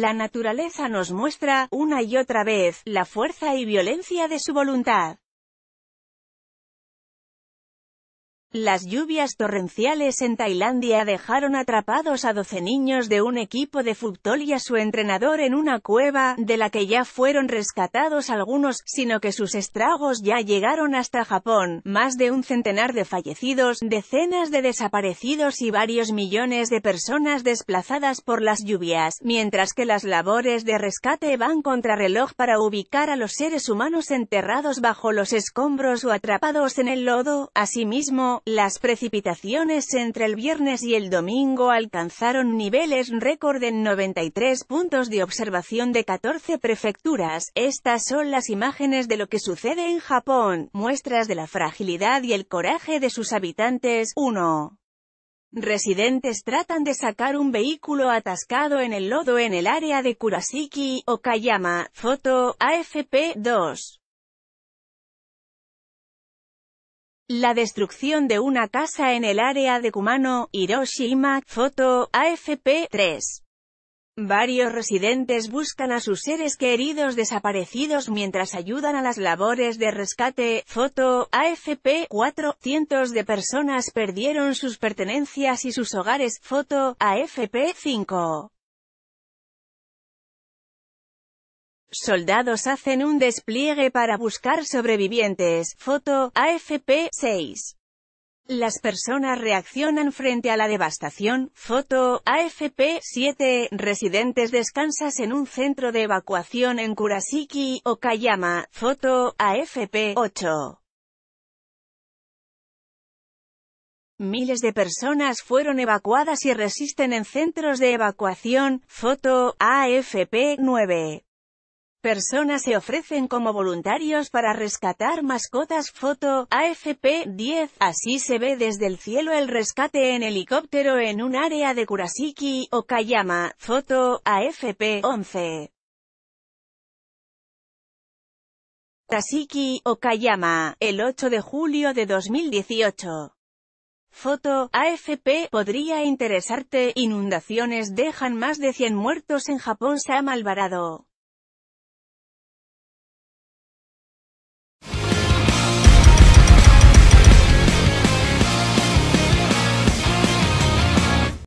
La naturaleza nos muestra, una y otra vez, la fuerza y violencia de su voluntad. Las lluvias torrenciales en Tailandia dejaron atrapados a 12 niños de un equipo de fútbol y a su entrenador en una cueva, de la que ya fueron rescatados algunos, sino que sus estragos ya llegaron hasta Japón, más de un centenar de fallecidos, decenas de desaparecidos y varios millones de personas desplazadas por las lluvias, mientras que las labores de rescate van reloj para ubicar a los seres humanos enterrados bajo los escombros o atrapados en el lodo, asimismo, las precipitaciones entre el viernes y el domingo alcanzaron niveles récord en 93 puntos de observación de 14 prefecturas. Estas son las imágenes de lo que sucede en Japón, muestras de la fragilidad y el coraje de sus habitantes. 1. Residentes tratan de sacar un vehículo atascado en el lodo en el área de Kurashiki, Okayama, foto, AFP 2. La destrucción de una casa en el área de Kumano, Hiroshima, foto, AFP, 3. Varios residentes buscan a sus seres queridos desaparecidos mientras ayudan a las labores de rescate, foto, AFP, 4. Cientos de personas perdieron sus pertenencias y sus hogares, foto, AFP, 5. Soldados hacen un despliegue para buscar sobrevivientes. Foto, AFP, 6. Las personas reaccionan frente a la devastación. Foto, AFP, 7. Residentes descansas en un centro de evacuación en Kurashiki, Okayama. Foto, AFP, 8. Miles de personas fueron evacuadas y resisten en centros de evacuación. Foto, AFP, 9 personas se ofrecen como voluntarios para rescatar mascotas. Foto, AFP, 10. Así se ve desde el cielo el rescate en helicóptero en un área de Kurasiki, Okayama. Foto, AFP, 11. tasiki Okayama, el 8 de julio de 2018. Foto, AFP, podría interesarte, inundaciones dejan más de 100 muertos en Japón Sam Alvarado.